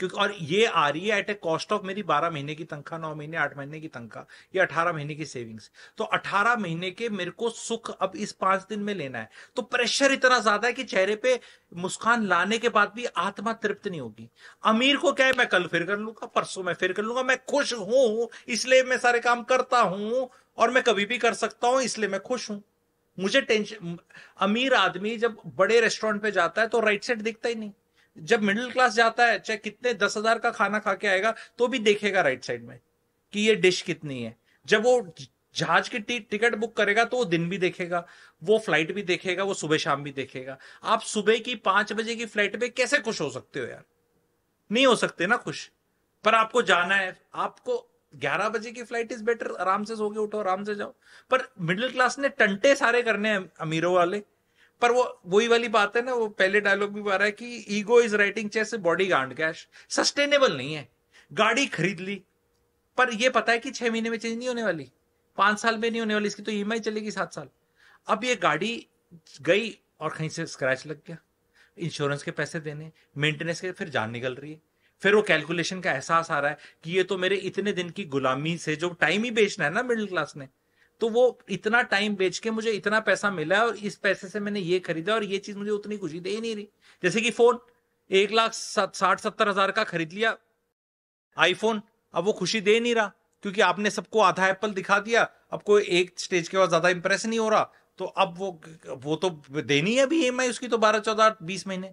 क्योंकि और ये आ रही है एट ए कॉस्ट ऑफ मेरी बारह महीने की तनखा नौ महीने आठ महीने की तनखा या अठारह महीने की सेविंग्स तो अठारह महीने के मेरे को सुख अब इस पांच दिन में लेना है तो प्रेशर इतना ज्यादा है कि चेहरे पे मुस्कान लाने के बाद भी आत्मा तृप्त नहीं होगी अमीर को क्या है मैं कल फिर कर लूंगा परसों मैं फिर कर लूंगा मैं खुश हूं इसलिए मैं सारे काम करता हूं और मैं कभी भी कर सकता हूं इसलिए मैं खुश हूं मुझे टेंशन अमीर आदमी जब बड़े रेस्टोरेंट पे जाता है तो राइट साइड दिखता ही नहीं जब मिडिल क्लास जाता है चाहे कितने दस हजार का खाना खा के आएगा तो भी देखेगा राइट साइड में कि ये डिश कितनी है जब वो जहाज की टी, टिकट बुक करेगा तो वो दिन भी देखेगा वो फ्लाइट भी देखेगा वो सुबह शाम भी देखेगा आप सुबह की पांच बजे की फ्लाइट पे कैसे खुश हो सकते हो यार नहीं हो सकते ना खुश पर आपको जाना है आपको ग्यारह बजे की फ्लाइट इज बेटर आराम से सो के उठो आराम से जाओ पर मिडिल क्लास ने टंटे सारे करने हैं अमीरों वाले पर वो वही वाली बात है ना वो पहले डायलॉग भी आ रहा है कि ego is writing chase bodyguard cash sustainable नहीं है गाड़ी खरीद ली पर ये पता है कि छह महीने में चेंज नहीं होने वाली पांच साल में नहीं होने वाली इसकी तो ई चलेगी सात साल अब ये गाड़ी गई और कहीं से स्क्रैच लग गया इंश्योरेंस के पैसे देने मेंटेनेंस के फिर जान निकल रही है फिर वो कैलकुलेशन का एहसास आ रहा है कि ये तो मेरे इतने दिन की गुलामी से जो टाइम ही बेचना है ना मिडिल क्लास ने तो वो इतना टाइम बेच के मुझे इतना पैसा मिला और इस पैसे से मैंने ये खरीदा और ये चीज मुझे उतनी खुशी दे ही नहीं रही जैसे कि फोन एक लाख साठ सत्तर हजार का खरीद लिया आईफोन अब वो खुशी दे नहीं रहा क्योंकि आपने सबको आधा एप्पल दिखा दिया अब कोई एक स्टेज के बाद ज्यादा इंप्रेस नहीं हो रहा तो अब वो वो तो देनी है अभी ई e उसकी तो बारह चौदह बीस महीने